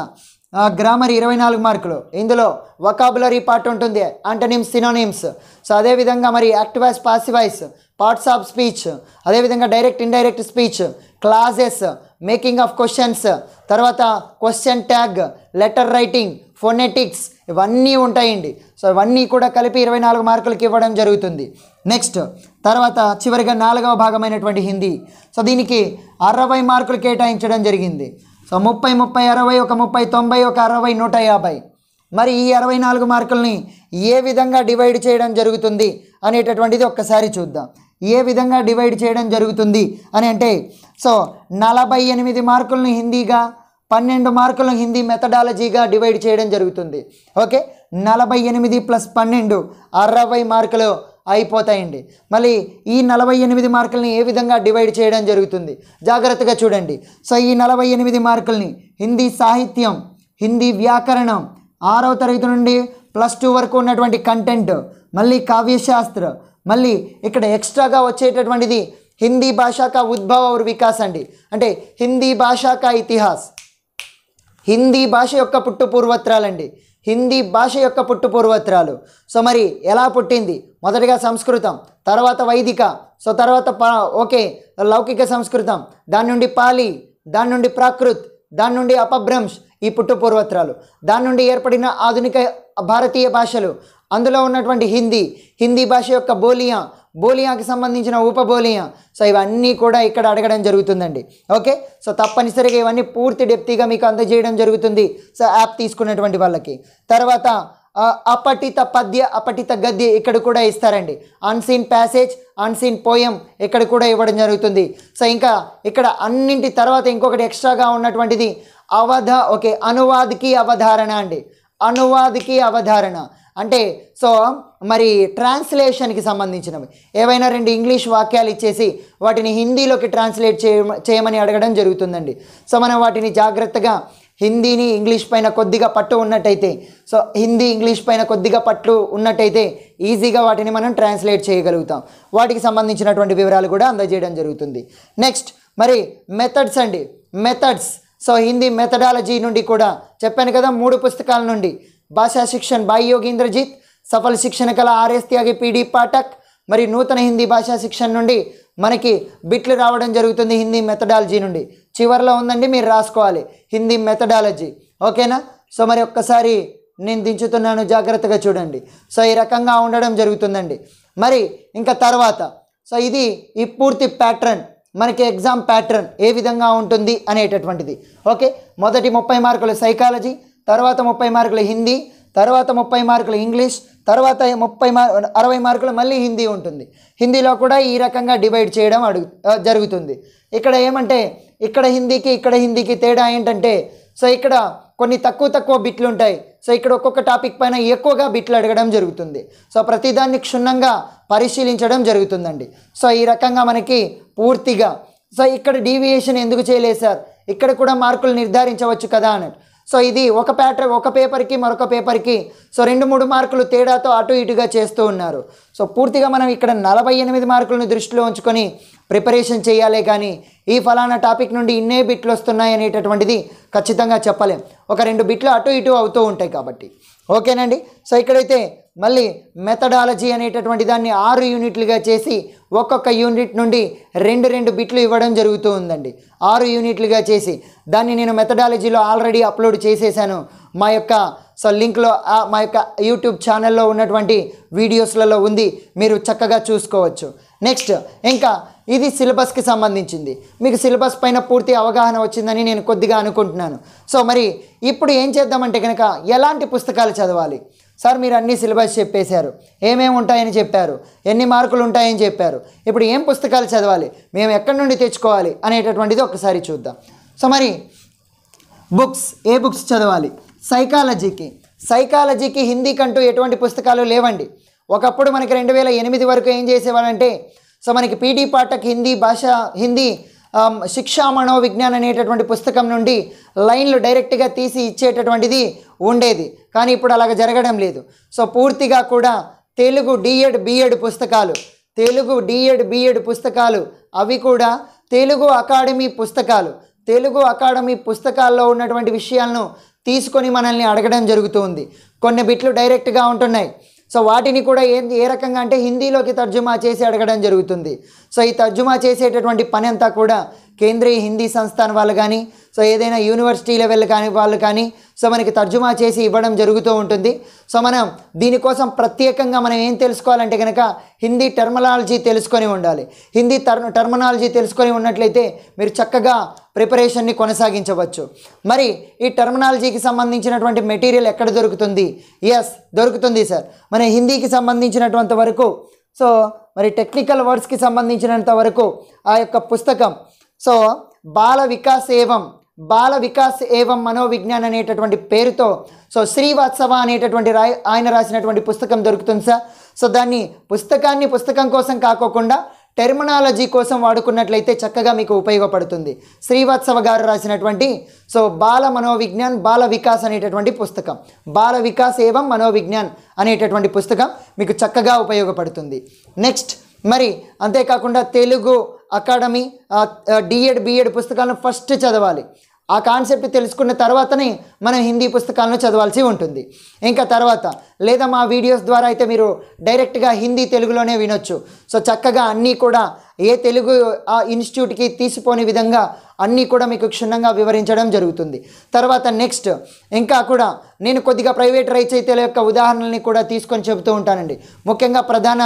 [SPEAKER 1] గ్రామర్ ఇరవై నాలుగు మార్కులు ఇందులో వకాబులరీ పార్ట్ ఉంటుంది అంటనిమ్స్ సినోనిమ్స్ సో అదేవిధంగా మరి active voice passive voice parts of speech అదేవిధంగా direct indirect speech clauses making of questions తర్వాత question tag letter writing phonetics ఇవన్నీ ఉంటాయండి సో ఇవన్నీ కూడా కలిపి ఇరవై నాలుగు మార్కులకి ఇవ్వడం జరుగుతుంది నెక్స్ట్ తర్వాత చివరిగా నాలుగవ భాగమైనటువంటి హిందీ సో దీనికి అరవై మార్కులు కేటాయించడం జరిగింది సో ముప్పై ముప్పై అరవై ఒక ముప్పై తొంభై ఒక అరవై నూట యాభై మరి ఈ అరవై నాలుగు మార్కుల్ని ఏ విధంగా డివైడ్ చేయడం జరుగుతుంది అనేటటువంటిది ఒక్కసారి చూద్దాం ఏ విధంగా డివైడ్ చేయడం జరుగుతుంది అని అంటే సో నలభై ఎనిమిది మార్కులను హిందీగా పన్నెండు మార్కులను హిందీ మెథడాలజీగా డివైడ్ చేయడం జరుగుతుంది ఓకే నలభై ఎనిమిది ప్లస్ పన్నెండు అరవై మార్కులు అయిపోతాయండి మళ్ళీ ఈ నలభై ఎనిమిది మార్కుల్ని ఏ విధంగా డివైడ్ చేయడం జరుగుతుంది జాగ్రత్తగా చూడండి సో ఈ నలభై ఎనిమిది మార్కుల్ని హిందీ సాహిత్యం హిందీ వ్యాకరణం ఆరవ తరగతి నుండి ప్లస్ టూ వరకు ఉన్నటువంటి కంటెంట్ మళ్ళీ కావ్యశాస్త్ర మళ్ళీ ఇక్కడ ఎక్స్ట్రాగా వచ్చేటటువంటిది హిందీ భాషాక ఉద్భవ వికాస్ అండి అంటే హిందీ భాషాక ఇతిహాస్ హిందీ భాష యొక్క పుట్టు పూర్వత్రాలండి హిందీ భాష యొక్క పుట్టు పూర్వత్రాలు సో మరి ఎలా పుట్టింది మొదటిగా సంస్కృతం తర్వాత వైదిక సో తర్వాత ఓకే లౌకిక సంస్కృతం దాని నుండి పాలి దాని నుండి ప్రాకృత్ దాని నుండి అపభ్రంశ్ ఈ పుట్టు పూర్వత్రాలు దాని నుండి ఏర్పడిన ఆధునిక భారతీయ భాషలు అందులో ఉన్నటువంటి హిందీ హిందీ భాష యొక్క బోలియా బోలియాకి సంబంధించిన ఉపబోలియా సో ఇవన్నీ కూడా ఇక్కడ అడగడం జరుగుతుందండి ఓకే సో తప్పనిసరిగా ఇవన్నీ పూర్తి డెప్తిగా మీకు అందజేయడం జరుగుతుంది సో యాప్ తీసుకున్నటువంటి వాళ్ళకి తర్వాత అపటిత పద్య అపటిత గద్య ఇక్కడ కూడా ఇస్తారండి అన్సీన్ ప్యాసేజ్ అన్సీన్ పోయం ఇక్కడ కూడా ఇవ్వడం జరుగుతుంది సో ఇంకా ఇక్కడ అన్నింటి తర్వాత ఇంకొకటి ఎక్స్ట్రాగా ఉన్నటువంటిది అవధ ఓకే అనువాద్కి అవధారణ అండి అనువాద్కి అవధారణ అంటే సో మరి ట్రాన్స్లేషన్కి సంబంధించినవి ఏవైనా రెండు ఇంగ్లీష్ వాక్యాలు ఇచ్చేసి వాటిని హిందీలోకి ట్రాన్స్లేట్ చేయమని అడగడం జరుగుతుందండి సో మనం వాటిని జాగ్రత్తగా హిందీని ఇంగ్లీష్ పైన కొద్దిగా పట్టు ఉన్నట్టయితే సో హిందీ ఇంగ్లీష్ పైన కొద్దిగా పట్టు ఉన్నట్టయితే ఈజీగా వాటిని మనం ట్రాన్స్లేట్ చేయగలుగుతాం వాటికి సంబంధించినటువంటి వివరాలు కూడా అందజేయడం జరుగుతుంది నెక్స్ట్ మరి మెథడ్స్ అండి మెథడ్స్ సో హిందీ మెథడాలజీ నుండి కూడా చెప్పాను కదా మూడు పుస్తకాల నుండి భాషా శిక్షణ్ బాయ్ యోగీంద్రజిత్ సఫల శిక్షణ కళ ఆర్ఎస్ త్యాగి పీడి పాఠక్ మరి నూతన హిందీ భాషా శిక్షణ నుండి మనకి బిట్లు రావడం జరుగుతుంది హిందీ మెథడాలజీ నుండి చివరిలో ఉందండి మీరు రాసుకోవాలి హిందీ మెథడాలజీ ఓకేనా సో మరి ఒక్కసారి నేను దించుతున్నాను జాగ్రత్తగా చూడండి సో ఈ రకంగా ఉండడం జరుగుతుందండి మరి ఇంకా తర్వాత సో ఇది ఈ పూర్తి ప్యాటర్న్ మనకి ఎగ్జామ్ ప్యాటర్న్ ఏ విధంగా ఉంటుంది అనేటటువంటిది ఓకే మొదటి ముప్పై మార్కులు సైకాలజీ తర్వాత ముప్పై మార్కులు హిందీ తర్వాత ముప్పై మార్కులు ఇంగ్లీష్ తర్వాత ముప్పై మార్ అరవై మార్కులు మళ్ళీ హిందీ ఉంటుంది హిందీలో కూడా ఈ రకంగా డివైడ్ చేయడం అడుగు జరుగుతుంది ఇక్కడ ఏమంటే ఇక్కడ హిందీకి ఇక్కడ హిందీకి తేడా ఏంటంటే సో ఇక్కడ కొన్ని తక్కువ తక్కువ బిట్లు ఉంటాయి సో ఇక్కడ ఒక్కొక్క టాపిక్ పైన ఎక్కువగా బిట్లు అడగడం జరుగుతుంది సో ప్రతిదాన్ని క్షుణ్ణంగా పరిశీలించడం జరుగుతుందండి సో ఈ రకంగా మనకి పూర్తిగా సో ఇక్కడ డీవియేషన్ ఎందుకు చేయలేదు సార్ ఇక్కడ కూడా మార్కులు నిర్ధారించవచ్చు కదా అన్నట్టు సో ఇది ఒక ప్యాటర్ ఒక పేపర్కి మరొక పేపర్కి సో రెండు మూడు మార్కులు తేడాతో అటు ఇటుగా చేస్తూ ఉన్నారు సో పూర్తిగా మనం ఇక్కడ నలభై ఎనిమిది మార్కులను దృష్టిలో ఉంచుకొని ప్రిపరేషన్ చేయాలే కానీ ఈ ఫలానా టాపిక్ నుండి ఇన్నే బిట్లు వస్తున్నాయి అనేటటువంటిది ఖచ్చితంగా చెప్పలేం ఒక రెండు బిట్లు అటు ఇటు అవుతూ ఉంటాయి కాబట్టి ఓకేనండి సో ఇక్కడైతే మళ్ళీ మెథడాలజీ అనేటటువంటి దాన్ని ఆరు యూనిట్లుగా చేసి ఒక్కొక్క యూనిట్ నుండి రెండు రెండు బిట్లు ఇవ్వడం జరుగుతూ ఉందండి ఆరు యూనిట్లుగా చేసి దాన్ని నేను మెథడాలజీలో ఆల్రెడీ అప్లోడ్ చేసేసాను మా యొక్క సో లింక్లో మా యొక్క యూట్యూబ్ ఛానల్లో ఉన్నటువంటి వీడియోస్లలో ఉంది మీరు చక్కగా చూసుకోవచ్చు నెక్స్ట్ ఇంకా ఇది సిలబస్కి సంబంధించింది మీకు సిలబస్ పైన పూర్తి అవగాహన వచ్చిందని నేను కొద్దిగా అనుకుంటున్నాను సో మరి ఇప్పుడు ఏం చేద్దామంటే కనుక ఎలాంటి పుస్తకాలు చదవాలి సార్ మీరు అన్ని సిలబస్ చెప్పేశారు ఏమేమి ఉంటాయని చెప్పారు ఎన్ని మార్కులు ఉంటాయని చెప్పారు ఇప్పుడు ఏం పుస్తకాలు చదవాలి మేము ఎక్కడి నుండి తెచ్చుకోవాలి అనేటటువంటిది ఒకసారి చూద్దాం సో మరి బుక్స్ ఏ బుక్స్ చదవాలి సైకాలజీకి సైకాలజీకి హిందీకంటూ ఎటువంటి పుస్తకాలు లేవండి ఒకప్పుడు మనకి రెండు వేల ఎనిమిది వరకు ఏం చేసేవాళ్ళంటే సో మనకి పీడీ పాఠక్ హిందీ భాష హిందీ శిక్షా మనోవిజ్ఞానం అనేటటువంటి పుస్తకం నుండి లైన్లు డైరెక్ట్గా తీసి ఇచ్చేటటువంటిది ఉండేది కానీ ఇప్పుడు అలాగ జరగడం లేదు సో పూర్తిగా కూడా తెలుగు డిఎడ్ బిఎడ్ పుస్తకాలు తెలుగు డిఎడ్ బిఎడ్ పుస్తకాలు అవి కూడా తెలుగు అకాడమీ పుస్తకాలు తెలుగు అకాడమీ పుస్తకాల్లో ఉన్నటువంటి విషయాలను తీసుకొని మనల్ని అడగడం జరుగుతుంది కొన్ని బిట్లు డైరెక్ట్గా ఉంటున్నాయి సో వాటిని కూడా ఏ ఏ రకంగా అంటే హిందీలోకి తర్జుమా చేసి అడగడం జరుగుతుంది సో ఈ తర్జుమా చేసేటటువంటి పని అంతా కూడా కేంద్రీయ హిందీ సంస్థాన్ వాళ్ళు కానీ సో ఏదైనా యూనివర్సిటీ లెవెల్ కానీ వాళ్ళు కానీ సో మనకి తర్జుమా చేసి ఇవ్వడం జరుగుతూ ఉంటుంది సో మనం దీనికోసం ప్రత్యేకంగా మనం ఏం తెలుసుకోవాలంటే కనుక హిందీ టెర్మనాలజీ తెలుసుకొని ఉండాలి హిందీ టర్ టర్మనాలజీ తెలుసుకొని ఉన్నట్లయితే మీరు చక్కగా ప్రిపరేషన్ని కొనసాగించవచ్చు మరి ఈ టెర్మనాలజీకి సంబంధించినటువంటి మెటీరియల్ ఎక్కడ దొరుకుతుంది ఎస్ దొరుకుతుంది సార్ మన హిందీకి సంబంధించినటువంటి వరకు సో మరి టెక్నికల్ వర్డ్స్కి సంబంధించినంత వరకు ఆ యొక్క పుస్తకం సో బాల వికాస్ ఏవం బాల వికాస్ ఏవం మనోవిజ్ఞాన్ అనేటటువంటి పేరుతో సో శ్రీవాత్సవ అనేటటువంటి రాయ్ ఆయన రాసినటువంటి పుస్తకం దొరుకుతుంది సార్ సో దాన్ని పుస్తకాన్ని పుస్తకం కోసం కాకోకుండా టెర్మినాలజీ కోసం వాడుకున్నట్లయితే చక్కగా మీకు ఉపయోగపడుతుంది శ్రీవాత్సవ గారు రాసినటువంటి సో బాల మనోవిజ్ఞాన్ బాల వికాస్ అనేటటువంటి పుస్తకం బాల వికాస్ ఏవం మనోవిజ్ఞాన్ అనేటటువంటి పుస్తకం మీకు చక్కగా ఉపయోగపడుతుంది నెక్స్ట్ మరి అంతేకాకుండా తెలుగు అకాడమీ డిఎడ్ బిఎడ్ పుస్తకాలను ఫస్ట్ చదవాలి ఆ కాన్సెప్ట్ తెలుసుకున్న తర్వాతనే మనం హిందీ పుస్తకాలను చదవాల్సి ఉంటుంది ఇంకా తర్వాత లేదా మా వీడియోస్ ద్వారా అయితే మీరు డైరెక్ట్గా హిందీ తెలుగులోనే వినొచ్చు సో చక్కగా అన్నీ కూడా ఏ తెలుగు ఆ ఇన్స్టిట్యూట్కి తీసిపోని విధంగా అన్నీ కూడా మీకు క్షుణ్ణంగా వివరించడం జరుగుతుంది తర్వాత నెక్స్ట్ ఇంకా కూడా నేను కొద్దిగా ప్రైవేట్ రచయితల యొక్క ఉదాహరణల్ని కూడా తీసుకొని చెబుతూ ఉంటానండి ముఖ్యంగా ప్రధాన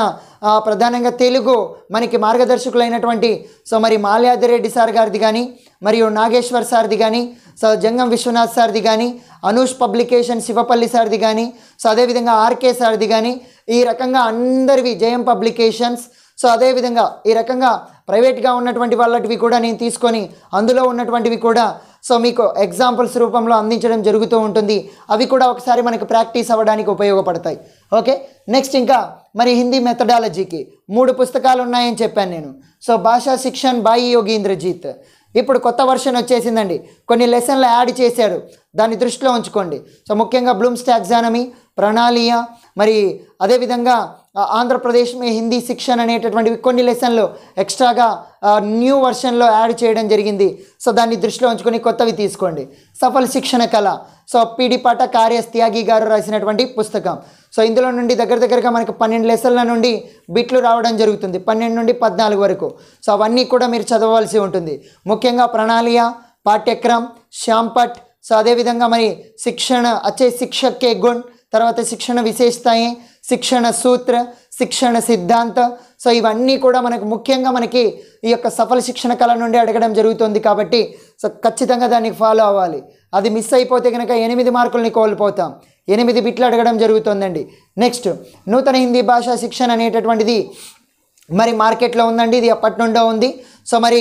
[SPEAKER 1] ప్రధానంగా తెలుగు మనకి మార్గదర్శకులైనటువంటి సో మరి మాల్యాదిరెడ్డి సార్ గారిది కానీ మరియు నాగేశ్వర్ సార్ది కానీ సో జంగం విశ్వనాథ్ సార్ది కానీ అనూష్ పబ్లికేషన్ శివపల్లి సార్ది కానీ సో అదేవిధంగా ఆర్కే సార్ది కానీ ఈ రకంగా అందరివి జయం పబ్లికేషన్స్ సో అదేవిధంగా ఈ రకంగా ప్రైవేట్గా ఉన్నటువంటి వాళ్ళటివి కూడా నేను తీసుకొని అందులో ఉన్నటువంటివి కూడా సో మీకు ఎగ్జాంపుల్స్ రూపంలో అందించడం జరుగుతూ ఉంటుంది అవి కూడా ఒకసారి మనకు ప్రాక్టీస్ అవ్వడానికి ఉపయోగపడతాయి ఓకే నెక్స్ట్ ఇంకా మరి హిందీ మెథడాలజీకి మూడు పుస్తకాలు ఉన్నాయని చెప్పాను నేను సో భాషా శిక్షణ్ బాయి యోగీంద్రజీత్ ఇప్పుడు కొత్త వర్షన్ వచ్చేసిందండి కొన్ని లెసన్లు యాడ్ చేశాడు దాన్ని దృష్టిలో ఉంచుకోండి సో ముఖ్యంగా బ్లూమ్స్ టాక్సానమీ ప్రణాళియ మరి అదేవిధంగా ఆంధ్రప్రదేశ్ మే హిందీ శిక్షణ అనేటటువంటివి కొన్ని లెసన్లు ఎక్స్ట్రాగా న్యూ వర్షన్లో యాడ్ చేయడం జరిగింది సో దాన్ని దృష్టిలో ఉంచుకొని కొత్తవి తీసుకోండి సఫల శిక్షణ కళ సో పీడిపాట కార్యస్ త్యాగి గారు రాసినటువంటి పుస్తకం సో ఇందులో నుండి దగ్గర దగ్గరగా మనకు పన్నెండు లెసన్ల నుండి బిట్లు రావడం జరుగుతుంది పన్నెండు నుండి పద్నాలుగు వరకు సో అవన్నీ కూడా మీరు చదవాల్సి ఉంటుంది ముఖ్యంగా ప్రణాళిక పాఠ్యక్రమ్ శ్యాంపట్ సో అదేవిధంగా మరి శిక్షణ అచ్చే శిక్షకే గుణ్ తర్వాత శిక్షణ విశేషతాయి శిక్షణ సూత్ర శిక్షణ సిద్ధాంత సో ఇవన్నీ కూడా మనకు ముఖ్యంగా మనకి ఈ యొక్క సఫల శిక్షణ కళ నుండి అడగడం జరుగుతుంది కాబట్టి సో ఖచ్చితంగా దానికి ఫాలో అవ్వాలి అది మిస్ అయిపోతే కనుక ఎనిమిది మార్కుల్ని కోల్పోతాం ఎనిమిది బిట్లు అడగడం జరుగుతుందండి నెక్స్ట్ నూతన హిందీ భాషా శిక్షణ అనేటటువంటిది మరి మార్కెట్లో ఉందండి ఇది ఎప్పటి నుండో ఉంది సో మరి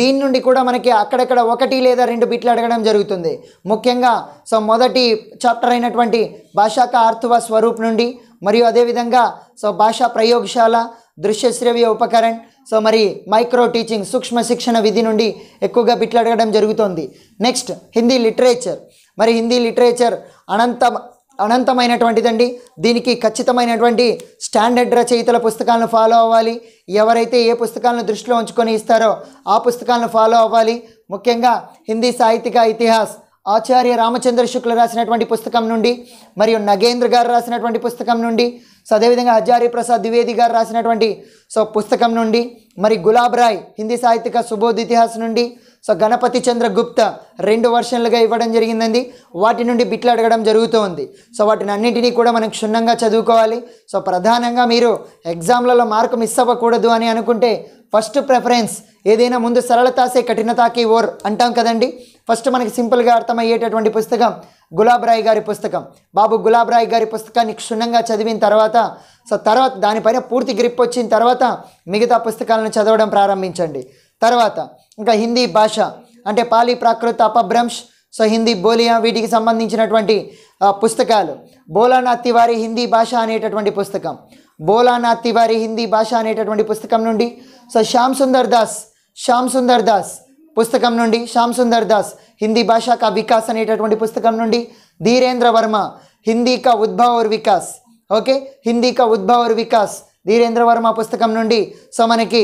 [SPEAKER 1] దీని నుండి కూడా మనకి అక్కడక్కడ ఒకటి లేదా రెండు బిట్లు అడగడం జరుగుతుంది ముఖ్యంగా సో మొదటి చాప్టర్ అయినటువంటి భాషాక ఆర్థువ స్వరూప్ నుండి మరియు అదేవిధంగా సో భాషా ప్రయోగశాల దృశ్య శ్రవ్య ఉపకరణ్ సో మరి మైక్రో టీచింగ్ సూక్ష్మ శిక్షణ విధి నుండి ఎక్కువగా బిట్లాడగడం జరుగుతోంది నెక్స్ట్ హిందీ లిటరేచర్ మరి హిందీ లిటరేచర్ అనంత అనంతమైనటువంటిదండి దీనికి ఖచ్చితమైనటువంటి స్టాండర్డ్ రచయితల పుస్తకాలను ఫాలో అవ్వాలి ఎవరైతే ఏ పుస్తకాలను దృష్టిలో ఉంచుకొని ఇస్తారో ఆ పుస్తకాలను ఫాలో అవ్వాలి ముఖ్యంగా హిందీ సాహిత్యక ఇతిహాస్ ఆచార్య రామచంద్ర శుక్ల రాసినటువంటి పుస్తకం నుండి మరియు నగేంద్ర గారు రాసినటువంటి పుస్తకం నుండి సో అదేవిధంగా హజారి ప్రసాద్ ద్వివేది గారు రాసినటువంటి సో పుస్తకం నుండి మరి గులాబ్ రాయ్ హిందీ సాహిత్యక సుబోధ్ ఇతిహాసం నుండి సో గణపతి చంద్ర గుప్త రెండు వర్షన్లుగా ఇవ్వడం జరిగిందండి వాటి నుండి బిట్లు అడగడం జరుగుతుంది సో వాటిని అన్నింటినీ కూడా మనం క్షుణ్ణంగా చదువుకోవాలి సో ప్రధానంగా మీరు ఎగ్జామ్లలో మార్కు మిస్ అవ్వకూడదు అని అనుకుంటే ఫస్ట్ ప్రిఫరెన్స్ ఏదైనా ముందు సరళతాసే కఠినతాకి ఓర్ అంటాం కదండి ఫస్ట్ మనకి సింపుల్గా అర్థమయ్యేటటువంటి పుస్తకం గులాబ్రాయ్ గారి పుస్తకం బాబు గులాబ్రాయ్ గారి పుస్తకాన్ని క్షుణ్ణంగా చదివిన తర్వాత సో తర్వాత దానిపైన పూర్తి గ్రిప్ వచ్చిన తర్వాత మిగతా పుస్తకాలను చదవడం ప్రారంభించండి తర్వాత ఇంకా హిందీ భాష అంటే పాలి ప్రాకృత అపభ్రంష్ సో హిందీ బోలియా వీటికి సంబంధించినటువంటి పుస్తకాలు బోలానా తివారి హిందీ భాష అనేటటువంటి పుస్తకం బోలానా తివారి హిందీ భాష అనేటటువంటి పుస్తకం నుండి సో శ్యామ్ సుందర్ దాస్ శ్యామ్ సుందర్ దాస్ పుస్తకం నుండి శ్యామ్ సుందర్ దాస్ హిందీ భాష కా వికాస్ అనేటటువంటి పుస్తకం నుండి ధీరేంద్ర వర్మ హిందీ కా ఉద్భవ్ వికాస్ ఓకే హిందీ కా ఉద్భవ్ వికాస్ ధీరేంద్ర వర్మ పుస్తకం నుండి సో మనకి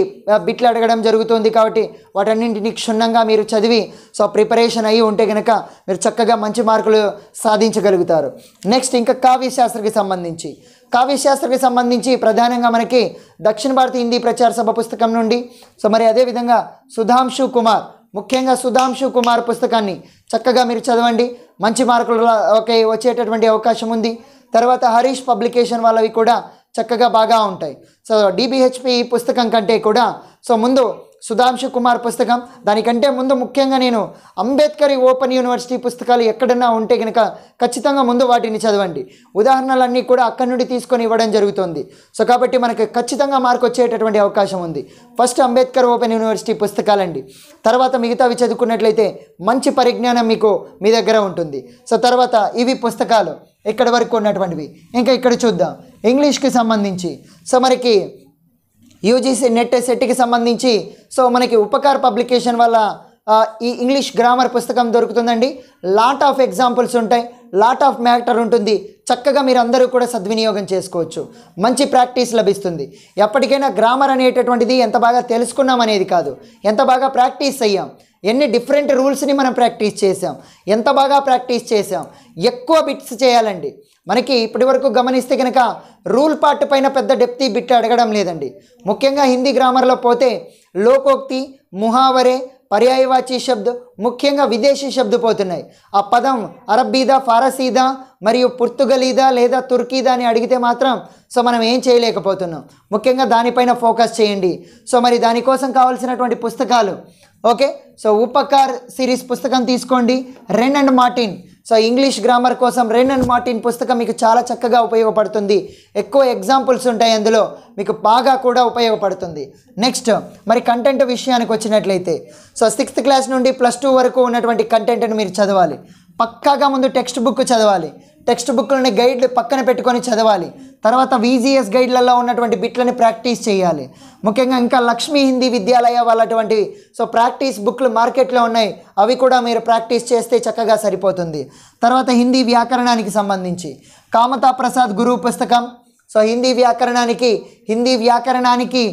[SPEAKER 1] బిట్లు అడగడం జరుగుతుంది కాబట్టి వాటన్నింటినీ క్షుణ్ణంగా మీరు చదివి సో ప్రిపరేషన్ అయ్యి ఉంటే కనుక మీరు చక్కగా మంచి మార్కులు సాధించగలుగుతారు నెక్స్ట్ ఇంకా కావ్యశాస్త్రకి సంబంధించి కావ్యశాస్త్రకి సంబంధించి ప్రధానంగా మనకి దక్షిణ భారత హిందీ ప్రచార సభ పుస్తకం నుండి సో మరి అదేవిధంగా సుధాంశు కుమార్ ముఖ్యంగా సుధాంశు కుమార్ పుస్తకాన్ని చక్కగా మీరు చదవండి మంచి మార్కులు ఓకే వచ్చేటటువంటి అవకాశం ఉంది తర్వాత హరీష్ పబ్లికేషన్ వాళ్ళవి కూడా చక్కగా బాగా ఉంటాయి సో డిబిహెచ్పి పుస్తకం కంటే కూడా సో ముందు సుధాంశు కుమార్ పుస్తకం దానికంటే ముందు ముఖ్యంగా నేను అంబేద్కర్ ఓపెన్ యూనివర్సిటీ పుస్తకాలు ఎక్కడన్నా ఉంటే కనుక ఖచ్చితంగా ముందు వాటిని చదవండి ఉదాహరణలన్నీ కూడా అక్కడి నుండి తీసుకొని ఇవ్వడం జరుగుతుంది సో కాబట్టి మనకు ఖచ్చితంగా మార్క్ వచ్చేటటువంటి అవకాశం ఉంది ఫస్ట్ అంబేద్కర్ ఓపెన్ యూనివర్సిటీ పుస్తకాలండి తర్వాత మిగతావి చదువుకున్నట్లయితే మంచి పరిజ్ఞానం మీకు మీ దగ్గర ఉంటుంది సో తర్వాత ఇవి పుస్తకాలు ఇక్కడ వరకు ఉన్నటువంటివి ఇంకా ఇక్కడ చూద్దాం ఇంగ్లీష్కి సంబంధించి సో మనకి యూజీసీ నెట్ సెట్కి సంబంధించి సో మనకి ఉపకార్ పబ్లికేషన్ వల్ల ఈ ఇంగ్లీష్ గ్రామర్ పుస్తకం దొరుకుతుందండి లాట్ ఆఫ్ ఎగ్జాంపుల్స్ ఉంటాయి లాట్ ఆఫ్ మ్యాటర్ ఉంటుంది చక్కగా మీరు అందరూ కూడా సద్వినియోగం చేసుకోవచ్చు మంచి ప్రాక్టీస్ లభిస్తుంది ఎప్పటికైనా గ్రామర్ అనేటటువంటిది ఎంత బాగా తెలుసుకున్నాం అనేది కాదు ఎంత బాగా ప్రాక్టీస్ అయ్యాం ఎన్ని డిఫరెంట్ రూల్స్ని మనం ప్రాక్టీస్ చేసాం ఎంత బాగా ప్రాక్టీస్ చేసాం ఎక్కువ బిట్స్ చేయాలండి మనకి ఇప్పటి వరకు గమనిస్తే కనుక రూల్ పార్ట్ పైన పెద్ద డెప్తి బిట్ అడగడం లేదండి ముఖ్యంగా హిందీ గ్రామర్లో పోతే లోకోక్తి ముహావరే పర్యాయవాచి శబ్ద ముఖ్యంగా విదేశీ శబ్దపోతున్నాయి ఆ పదం అరబ్బీదా ఫారసీదా మరియు పుర్తుగలీదా లేదా తుర్కీదా అని అడిగితే మాత్రం సో మనం ఏం చేయలేకపోతున్నాం ముఖ్యంగా దానిపైన ఫోకస్ చేయండి సో మరి దానికోసం కావాల్సినటువంటి పుస్తకాలు ఓకే సో ఉపకార్ సిరీస్ పుస్తకం తీసుకోండి Wren and Martin so English grammar కోసం రెన్ అండ్ మార్టిన్ పుస్తకం మీకు చాలా చక్కగా ఉపయోగపడుతుంది ఎక్కువ ఎగ్జాంపుల్స్ ఉంటాయి అందులో మీకు బాగా కూడా ఉపయోగపడుతుంది నెక్స్ట్ మరి కంటెంట్ విషయానికి వచ్చినట్లయితే సో సిక్స్త్ క్లాస్ నుండి ప్లస్ టూ వరకు ఉన్నటువంటి కంటెంట్ను మీరు చదవాలి పక్కాగా ముందు టెక్స్ట్ బుక్ చదవాలి టెక్స్ట్ బుక్లోని గైడ్లు పక్కన పెట్టుకొని చదవాలి తర్వాత విజిఎస్ గైడ్లలో ఉన్నటువంటి బిట్లని ప్రాక్టీస్ చేయాలి ముఖ్యంగా ఇంకా లక్ష్మీ హిందీ విద్యాలయ వాళ్ళటువంటివి సో ప్రాక్టీస్ బుక్లు మార్కెట్లో ఉన్నాయి అవి కూడా మీరు ప్రాక్టీస్ చేస్తే చక్కగా సరిపోతుంది తర్వాత హిందీ వ్యాకరణానికి సంబంధించి కామతా ప్రసాద్ గురువు పుస్తకం సో హిందీ వ్యాకరణానికి హిందీ వ్యాకరణానికి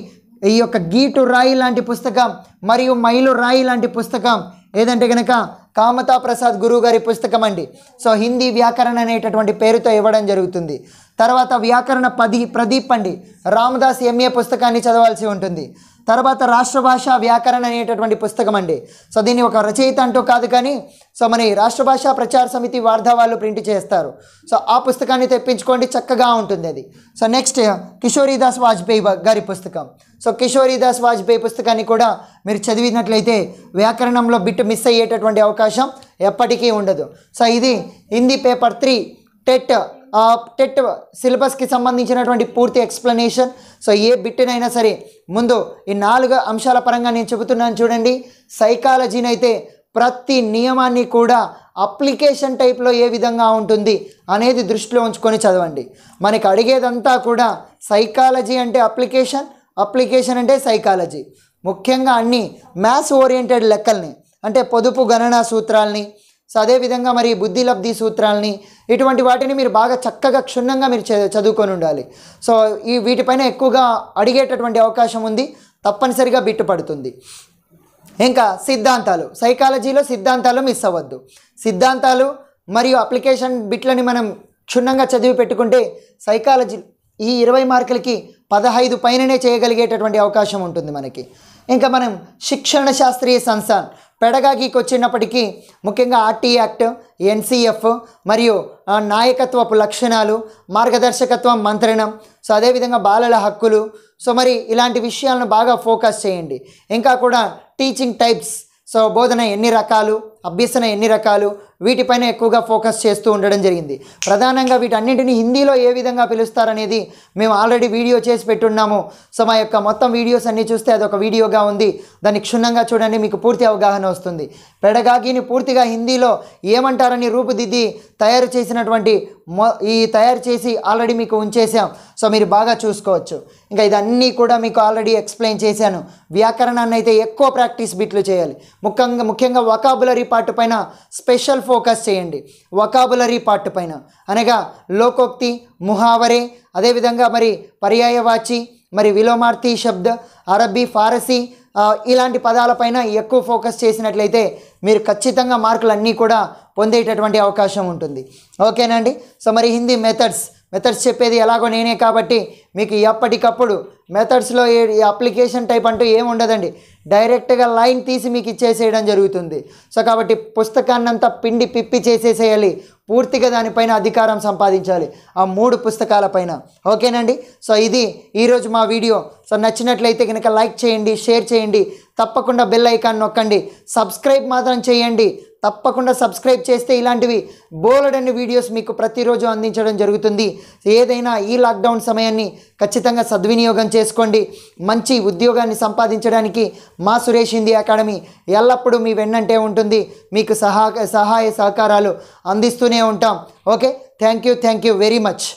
[SPEAKER 1] ఈ యొక్క గీటు రాయి లాంటి పుస్తకం మరియు మైలు రాయి లాంటి పుస్తకం ఏదంటే కనుక కామతా ప్రసాద్ గురువు గారి పుస్తకం అండి సో హిందీ వ్యాకరణ అనేటటువంటి పేరుతో ఇవ్వడం జరుగుతుంది తర్వాత వ్యాకరణ పది ప్రదీప్ అండి రామదాస్ ఎంఏ పుస్తకాన్ని చదవాల్సి ఉంటుంది తర్వాత రాష్ట్ర భాష వ్యాకరణ అనేటటువంటి పుస్తకం అండి సో దీన్ని ఒక రచయిత అంటూ కాదు కానీ సో మన రాష్ట్ర భాష ప్రచార సమితి వార్ధా వాళ్ళు ప్రింట్ చేస్తారు సో ఆ పుస్తకాన్ని తెప్పించుకోండి చక్కగా ఉంటుంది అది సో నెక్స్ట్ కిషోరీదాస్ వాజ్పేయి గారి పుస్తకం సో కిషోరీదాస్ వాజ్పేయి పుస్తకాన్ని కూడా మీరు చదివినట్లయితే వ్యాకరణంలో బిట్ మిస్ అయ్యేటటువంటి అవకాశం ఎప్పటికీ ఉండదు సో ఇది Hindi paper three TET TET సిలబస్కి సంబంధించినటువంటి పూర్తి ఎక్స్ప్లెనేషన్ సో ఏ బిట్టినైనా సరే ముందు ఈ నాలుగు అంశాల పరంగా నేను చెబుతున్నాను చూడండి సైకాలజీని అయితే ప్రతి నియమాన్ని కూడా అప్లికేషన్ టైప్లో ఏ విధంగా ఉంటుంది అనేది దృష్టిలో ఉంచుకొని చదవండి మనకి అడిగేదంతా కూడా సైకాలజీ అంటే అప్లికేషన్ అప్లికేషన్ అంటే సైకాలజీ ముఖ్యంగా అన్ని మ్యాథ్స్ ఓరియంటెడ్ లెక్కల్ని అంటే పొదుపు గణన సూత్రాలని సో అదేవిధంగా మరి బుద్ధి లబ్ధి సూత్రాలని ఇటువంటి వాటిని మీరు బాగా చక్కగా క్షుణ్ణంగా మీరు చదువుకొని ఉండాలి సో ఈ వీటిపైన ఎక్కువగా అడిగేటటువంటి అవకాశం ఉంది తప్పనిసరిగా బిట్టుపడుతుంది ఇంకా సిద్ధాంతాలు సైకాలజీలో సిద్ధాంతాలు మిస్ అవ్వద్దు సిద్ధాంతాలు మరియు అప్లికేషన్ బిట్లని మనం క్షుణ్ణంగా చదివి పెట్టుకుంటే సైకాలజీ ఈ ఇరవై మార్కులకి పదహైదు పైననే చేయగలిగేటటువంటి అవకాశం ఉంటుంది మనకి ఇంకా మనం శిక్షణ శాస్త్రీయ సంస్థ పెడగాకీకి వచ్చినప్పటికీ ముఖ్యంగా ఆర్టీ యాక్ట్ ఎన్సీఎఫ్ మరియు నాయకత్వపు లక్షణాలు మార్గదర్శకత్వం మంత్రణం సో అదేవిధంగా బాలల హక్కులు సో మరి ఇలాంటి విషయాలను బాగా ఫోకస్ చేయండి ఇంకా కూడా టీచింగ్ టైప్స్ సో బోధన ఎన్ని రకాలు అభ్యసన ఎన్ని రకాలు వీటిపైన ఎక్కువగా ఫోకస్ చేస్తూ ఉండడం జరిగింది ప్రధానంగా వీటన్నింటినీ హిందీలో ఏ విధంగా పిలుస్తారనేది మేము ఆల్రెడీ వీడియో చేసి పెట్టున్నాము సో మా యొక్క మొత్తం వీడియోస్ అన్నీ చూస్తే అదొక వీడియోగా ఉంది దాన్ని క్షుణ్ణంగా చూడండి మీకు పూర్తి అవగాహన వస్తుంది పెడగాగిని పూర్తిగా హిందీలో ఏమంటారని రూపుదిద్ది తయారు చేసినటువంటి ఈ తయారు చేసి ఆల్రెడీ మీకు ఉంచేసాం సో మీరు బాగా చూసుకోవచ్చు ఇంకా ఇదన్నీ కూడా మీకు ఆల్రెడీ ఎక్స్ప్లెయిన్ చేశాను వ్యాకరణాన్ని అయితే ఎక్కువ ప్రాక్టీస్ బిట్లు చేయాలి ముఖ్యంగా ముఖ్యంగా వకాబులరీ పార్ట్ పైన స్పెషల్ ఫో ఫోకస్ చేయండి వకాబులరీ పార్ట్ పైన అనగా లోకోక్తి ముహావరే అదేవిధంగా మరి పర్యాయవాచి మరి విలోమార్తి శబ్ద అరబీ ఫారసీ ఇలాంటి పదాలపైన ఎక్కువ ఫోకస్ చేసినట్లయితే మీరు ఖచ్చితంగా మార్కులన్నీ కూడా పొందేటటువంటి అవకాశం ఉంటుంది ఓకేనండి సో మరి హిందీ మెథడ్స్ మెథడ్స్ చెప్పేది ఎలాగో నేనే కాబట్టి మీకు ఎప్పటికప్పుడు మెథడ్స్లో అప్లికేషన్ టైప్ అంటూ ఏమి ఉండదండి డైరెక్ట్గా లైన్ తీసి మీకు ఇచ్చేసేయడం జరుగుతుంది సో కాబట్టి పుస్తకాన్నంతా పిండి పిప్పి చేసేసేయాలి పూర్తిగా దానిపైన అధికారం సంపాదించాలి ఆ మూడు పుస్తకాలపైన ఓకేనండి సో ఇది ఈరోజు మా వీడియో సో నచ్చినట్లయితే కనుక లైక్ చేయండి షేర్ చేయండి తప్పకుండా బెల్ ఐకాన్ నొక్కండి సబ్స్క్రైబ్ మాత్రం చేయండి తప్పకుండా సబ్స్క్రైబ్ చేస్తే ఇలాంటివి బోలెడన్ని వీడియోస్ మీకు ప్రతిరోజు అందించడం జరుగుతుంది ఏదైనా ఈ లాక్డౌన్ సమయాన్ని ఖచ్చితంగా సద్వినియోగం చేసుకోండి మంచి ఉద్యోగాన్ని సంపాదించడానికి మా సురేష్ హిందీ అకాడమీ ఎల్లప్పుడూ మీ వెన్నంటే ఉంటుంది మీకు సహా సహాయ సహకారాలు అందిస్తూనే ఉంటాం okay thank you thank you very much